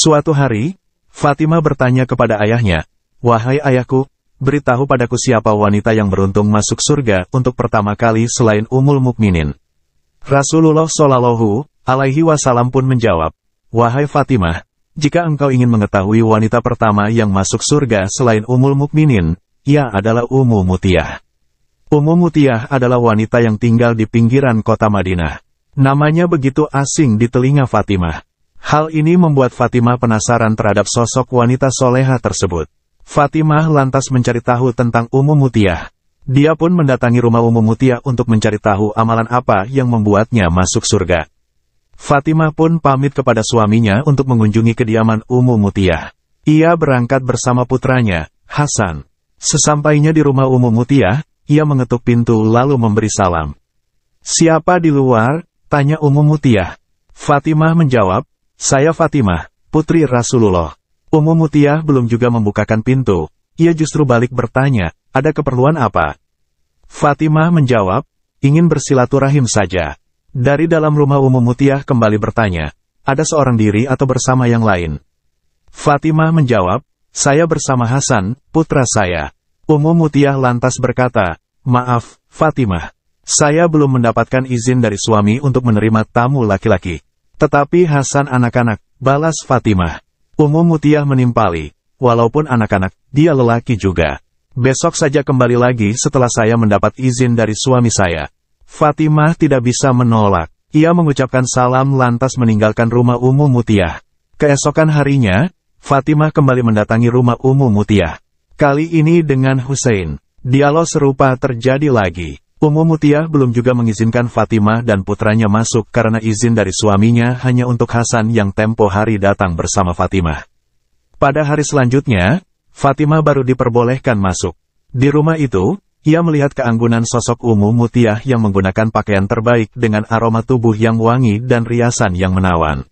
Suatu hari, Fatima bertanya kepada ayahnya, Wahai ayahku, beritahu padaku siapa wanita yang beruntung masuk surga untuk pertama kali selain Umul Mukminin. Rasulullah Shallallahu Alaihi Wasallam pun menjawab, Wahai Fatima, jika engkau ingin mengetahui wanita pertama yang masuk surga selain Umul Mukminin, ia adalah Ummu Mutiyah. Ummu Mutiyah adalah wanita yang tinggal di pinggiran kota Madinah. Namanya begitu asing di telinga Fatimah. Hal ini membuat Fatimah penasaran terhadap sosok wanita soleha tersebut. Fatimah lantas mencari tahu tentang Umum Mutiah. Dia pun mendatangi rumah Umum Mutiah untuk mencari tahu amalan apa yang membuatnya masuk surga. Fatimah pun pamit kepada suaminya untuk mengunjungi kediaman Umum Mutiah. Ia berangkat bersama putranya, Hasan. Sesampainya di rumah Umum Mutiah, ia mengetuk pintu lalu memberi salam. Siapa di luar? Tanya Umum Mutiah. Fatimah menjawab, saya Fatimah, putri Rasulullah. Umum Mutiah belum juga membukakan pintu. Ia justru balik bertanya, ada keperluan apa? Fatimah menjawab, ingin bersilaturahim saja. Dari dalam rumah Umum Mutiah kembali bertanya, ada seorang diri atau bersama yang lain? Fatimah menjawab, saya bersama Hasan, putra saya. Umum Mutiah lantas berkata, maaf, Fatimah. Saya belum mendapatkan izin dari suami untuk menerima tamu laki-laki. Tetapi Hasan anak-anak, balas Fatimah. Umum Mutiah menimpali, walaupun anak-anak, dia lelaki juga. Besok saja kembali lagi setelah saya mendapat izin dari suami saya. Fatimah tidak bisa menolak. Ia mengucapkan salam lantas meninggalkan rumah Umum Mutiah. Keesokan harinya, Fatimah kembali mendatangi rumah Umum Mutiah. Kali ini dengan Hussein. Dialog serupa terjadi lagi. Umum Mutia belum juga mengizinkan Fatimah dan putranya masuk karena izin dari suaminya hanya untuk Hasan yang tempo hari datang bersama Fatimah. Pada hari selanjutnya, Fatimah baru diperbolehkan masuk. Di rumah itu, ia melihat keanggunan sosok Umum Mutia yang menggunakan pakaian terbaik dengan aroma tubuh yang wangi dan riasan yang menawan.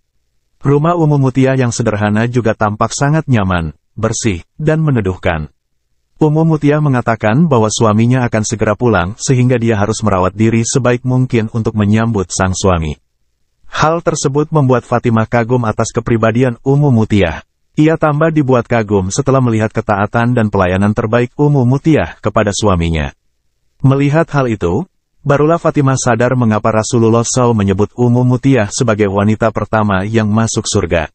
Rumah Umum Mutia yang sederhana juga tampak sangat nyaman, bersih, dan meneduhkan. Umum Mutia mengatakan bahwa suaminya akan segera pulang sehingga dia harus merawat diri sebaik mungkin untuk menyambut sang suami. Hal tersebut membuat Fatimah kagum atas kepribadian Umu Mutia. Ia tambah dibuat kagum setelah melihat ketaatan dan pelayanan terbaik Umu Mutia kepada suaminya. Melihat hal itu, barulah Fatimah sadar mengapa Rasulullah SAW menyebut Umu Mutia sebagai wanita pertama yang masuk surga.